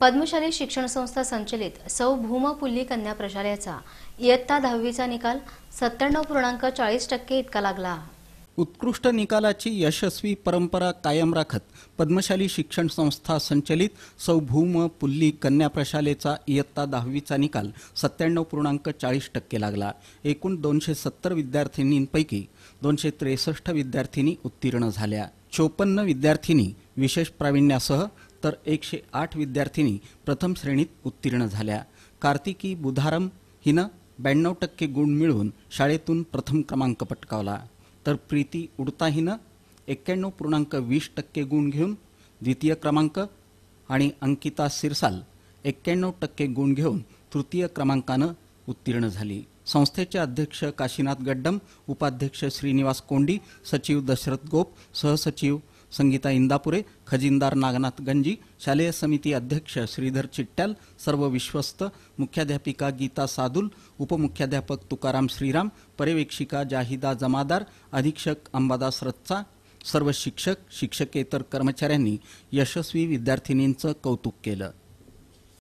पद्मशाली शिक्षण संस्था संचलित सौ भूमपुल्ली कन्या प्रशालेचा इयत्ता दहावीचा निकाल सत्त्याण्णव पूर्णांक चाळीस टक्के इतका लागला उत्कृष्ट निकालाची यशस्वी परंपरा कायम राखत पद्मशाली शिक्षण संस्था संचलित सौभूम पुल्ली कन्या प्रशालेचा इयत्ता दहावीचा निकाल सत्त्याण्णव पूर्णांक चाळीस टक्के लागला एकूण दोनशे सत्तर विद्यार्थिनींपैकी दोनशे त्रेसष्ट विद्यार्थिनी उत्तीर्ण झाल्या चोपन्न विद्यार्थिनी विशेष प्रावीण्यासह तर एकशे आठ विद्यार्थिनी प्रथम श्रेणीत उत्तीर्ण झाल्या कार्तिकी बुधारम हिनं ब्याण्णव टक्के गुण मिळवून शाळेतून प्रथम क्रमांक पटकावला तर प्रीती उडता हिनं एक्क्याण्णव पूर्णांक वीस टक्के गुण घेऊन द्वितीय क्रमांक आणि अंकिता सिरसाल एक्क्याण्णव टक्के गुण घेऊन तृतीय क्रमांकानं उत्तीर्ण झाली संस्थेचे अध्यक्ष काशीनाथ गड्डम उपाध्यक्ष श्रीनिवास कोंडी सचिव दशरथ गोप सहसचिव संगीता इंदापुरे खजिनदार नागनाथ गंजी शालेय समिती अध्यक्ष श्रीधर चिट्ट्याल सर्व विश्वस्त मुख्याध्यापिका गीता सादुल उपमुख्याध्यापक तुकाराम श्रीराम पर्यवेक्षिका जाहिदा जमादार अधीक्षक अंबादास रत्चा सर्व शिक्षक शिक्षकेतर कर्मचाऱ्यांनी यशस्वी विद्यार्थिनींचं कौतुक केलं